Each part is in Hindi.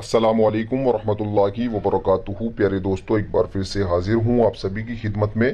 असलम वरहमल वबरक प्यारे दोस्तों एक बार फिर से हाजिर हूँ आप सभी की खिदमत में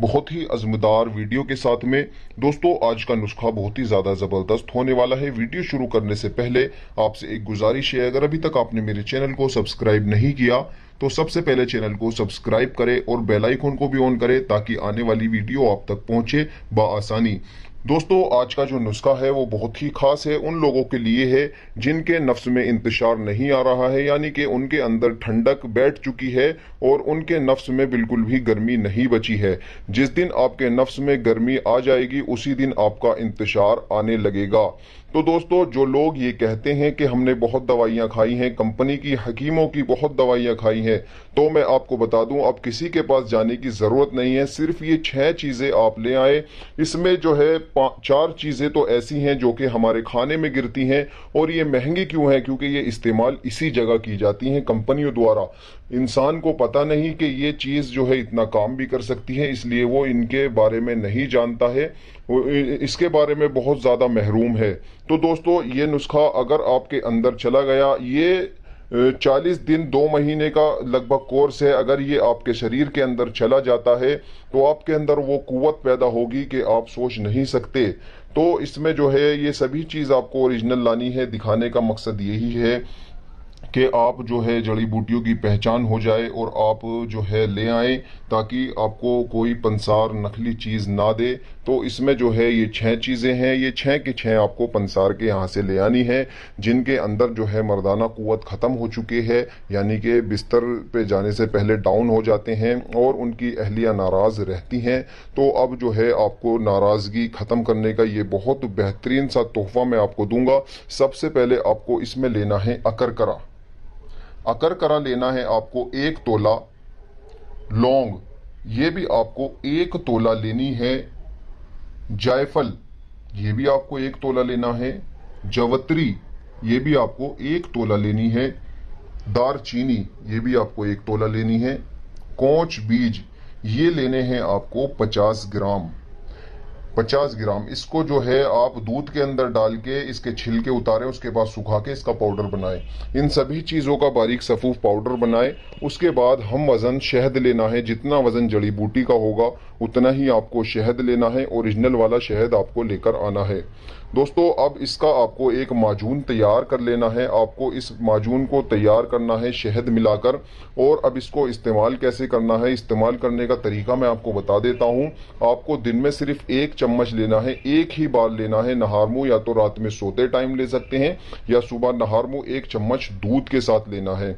बहुत ही अजमदार वीडियो के साथ में दोस्तों आज का नुस्खा बहुत ही ज़्यादा ज़बरदस्त होने वाला है वीडियो शुरू करने से पहले आपसे एक गुजारिश है अगर अभी तक आपने मेरे चैनल को सब्सक्राइब नहीं किया तो सबसे पहले चैनल को सब्सक्राइब करें और बेल आइकन को भी ऑन करें ताकि आने वाली वीडियो आप तक पहुंचे आसानी दोस्तों आज का जो नुस्खा है वो बहुत ही खास है उन लोगों के लिए है जिनके नफ्स में इंतशार नहीं आ रहा है यानी कि उनके अंदर ठंडक बैठ चुकी है और उनके नफ्स में बिल्कुल भी गर्मी नहीं बची है जिस दिन आपके नफ्स में गर्मी आ जाएगी उसी दिन आपका इंतशार आने लगेगा तो दोस्तों जो लोग ये कहते हैं कि हमने बहुत दवाइयाँ खाई हैं कंपनी की हकीमों की बहुत दवाइयाँ खाई हैं तो मैं आपको बता दूं अब किसी के पास जाने की ज़रूरत नहीं है सिर्फ ये छह चीज़ें आप ले आए इसमें जो है चार चीज़ें तो ऐसी हैं जो कि हमारे खाने में गिरती हैं और ये महंगी क्यों है क्योंकि ये इस्तेमाल इसी जगह की जाती हैं कंपनियों द्वारा इंसान को पता नहीं कि ये चीज़ जो है इतना काम भी कर सकती है इसलिए वो इनके बारे में नहीं जानता है इसके बारे में बहुत ज़्यादा महरूम है तो दोस्तों ये नुस्खा अगर आपके अंदर चला गया ये चालीस दिन दो महीने का लगभग कोर्स है अगर ये आपके शरीर के अंदर चला जाता है तो आपके अंदर वो कुवत पैदा होगी कि आप सोच नहीं सकते तो इसमें जो है ये सभी चीज़ आपको ओरिजिनल लानी है दिखाने का मकसद यही है कि आप जो है जड़ी बूटियों की पहचान हो जाए और आप जो है ले आए ताकि आपको कोई पंसार नकली चीज़ ना दे तो इसमें जो है ये छह चीज़ें हैं ये छह के छह आपको पंसार के यहाँ से ले आनी है जिनके अंदर जो है मर्दाना कुत ख़त्म हो चुकी है यानी कि बिस्तर पे जाने से पहले डाउन हो जाते हैं और उनकी अहलिया नाराज़ रहती हैं तो अब जो है आपको नाराज़गी ख़त्म करने का ये बहुत बेहतरीन सा तोहफा मैं आपको दूंगा सबसे पहले आपको इसमें लेना है अकरकरा अकर करा लेना है आपको एक तोला लौंग ये भी आपको एक तोला लेनी है जायफल ये भी आपको एक तोला लेना है जवत्री ये भी आपको एक तोला लेनी है दारचीनी ये भी आपको एक तोला लेनी है कोच बीज ये लेने हैं आपको 50 ग्राम 50 ग्राम इसको जो है आप दूध के अंदर डाल के इसके छिलके उतारें उसके बाद सुखा के इसका पाउडर बनाएं इन सभी चीज़ों का बारीक सफूफ पाउडर बनाएं उसके बाद हम वज़न शहद लेना है जितना वज़न जड़ी बूटी का होगा उतना ही आपको शहद लेना है ओरिजिनल वाला शहद आपको लेकर आना है दोस्तों अब इसका आपको एक माजून तैयार कर लेना है आपको इस माजून को तैयार करना है शहद मिलाकर और अब इसको इस्तेमाल कैसे करना है इस्तेमाल करने का तरीका मैं आपको बता देता हूँ आपको दिन में सिर्फ एक चम्मच लेना है एक ही बार लेना है नहार मुंह या तो रात में सोते टाइम ले सकते हैं या सुबह नहार मुंह एक चम्मच दूध के साथ लेना है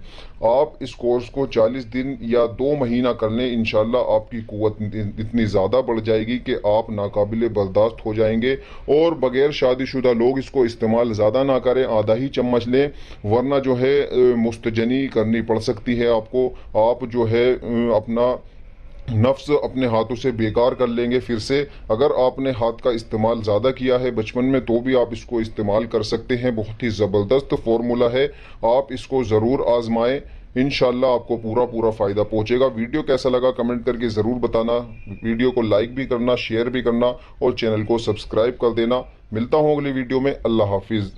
आप इस कोर्स को 40 दिन या दो महीना कर लें इनशाला आपकी कुत इतनी ज़्यादा बढ़ जाएगी कि आप नाकाबिल बर्दाश्त हो जाएंगे और बगैर शादीशुदा लोग इसको इस्तेमाल ज़्यादा ना करें आधा ही चम्मच लें वरना जो है मुस्तजनी करनी पड़ सकती है आपको आप जो है अपना नफ्स अपने हाथों से बेकार कर लेंगे फिर से अगर आपने हाथ का इस्तेमाल ज़्यादा किया है बचपन में तो भी आप इसको इस्तेमाल कर सकते हैं बहुत ही ज़बरदस्त फॉर्मूला है आप इसको ज़रूर आजमाएं इन आपको पूरा पूरा फ़ायदा पहुंचेगा वीडियो कैसा लगा कमेंट करके ज़रूर बताना वीडियो को लाइक भी करना शेयर भी करना और चैनल को सब्सक्राइब कर देना मिलता हूँ अगली वीडियो में अल्लाह हाफिज़